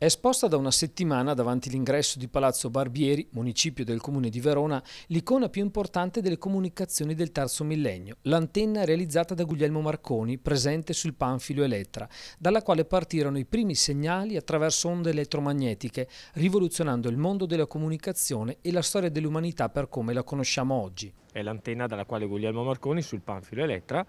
È esposta da una settimana davanti l'ingresso di Palazzo Barbieri, municipio del comune di Verona, l'icona più importante delle comunicazioni del terzo millennio, l'antenna realizzata da Guglielmo Marconi, presente sul panfilo Elettra, dalla quale partirono i primi segnali attraverso onde elettromagnetiche, rivoluzionando il mondo della comunicazione e la storia dell'umanità per come la conosciamo oggi. È l'antenna dalla quale Guglielmo Marconi sul panfilo Elettra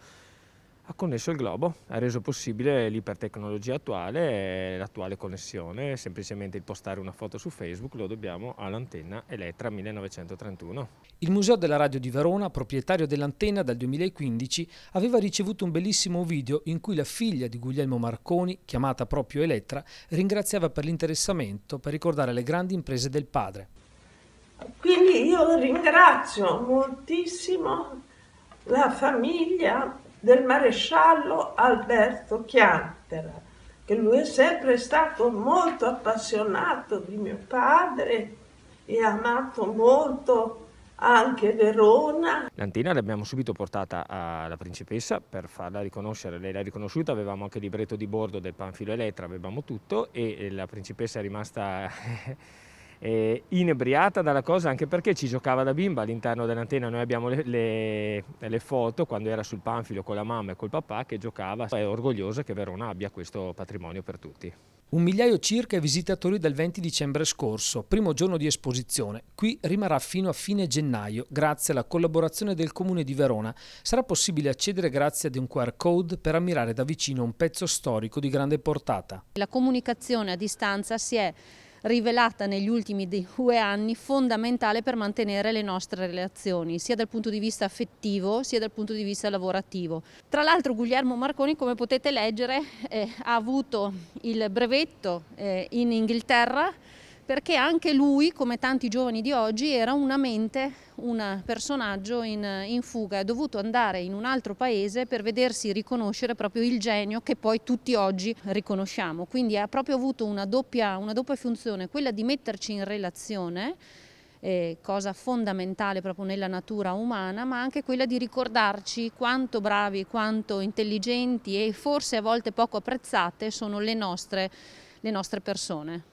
ha connesso il globo, ha reso possibile l'ipertecnologia attuale e l'attuale connessione, semplicemente il postare una foto su Facebook lo dobbiamo all'antenna Elettra 1931. Il Museo della Radio di Verona, proprietario dell'antenna dal 2015, aveva ricevuto un bellissimo video in cui la figlia di Guglielmo Marconi, chiamata proprio Elettra, ringraziava per l'interessamento per ricordare le grandi imprese del padre. Quindi io ringrazio moltissimo la famiglia del maresciallo Alberto Chiantera, che lui è sempre stato molto appassionato di mio padre e ha amato molto anche Verona. L'antina l'abbiamo subito portata alla principessa per farla riconoscere, lei l'ha riconosciuta, avevamo anche il libretto di bordo del Panfilo Elettra, avevamo tutto e la principessa è rimasta eh, inebriata dalla cosa anche perché ci giocava da bimba all'interno dell'antenna. Noi abbiamo le, le, le, foto quando era sul panfilo con la mamma e col papà che giocava. È orgogliosa che Verona abbia questo patrimonio per tutti. Un migliaio circa i visitatori dal 20 dicembre scorso, primo giorno di esposizione. Qui rimarrà fino a fine gennaio, grazie alla collaborazione del Comune di Verona. Sarà possibile accedere grazie ad un QR code per ammirare da vicino un pezzo storico di grande portata. La comunicazione a distanza si è rivelata negli ultimi due anni fondamentale per mantenere le nostre relazioni, sia dal punto di vista affettivo sia dal punto di vista lavorativo. Tra l'altro Guglielmo Marconi, come potete leggere, eh, ha avuto il brevetto eh, in Inghilterra, perché anche lui, come tanti giovani di oggi, era una mente, un personaggio in, in fuga, è dovuto andare in un altro paese per vedersi riconoscere proprio il genio che poi tutti oggi riconosciamo. Quindi ha proprio avuto una doppia, una doppia funzione, quella di metterci in relazione eh, cosa fondamentale proprio nella natura umana, ma anche quella di ricordarci quanto bravi, quanto intelligenti e forse a volte poco apprezzate sono le nostre, le nostre persone.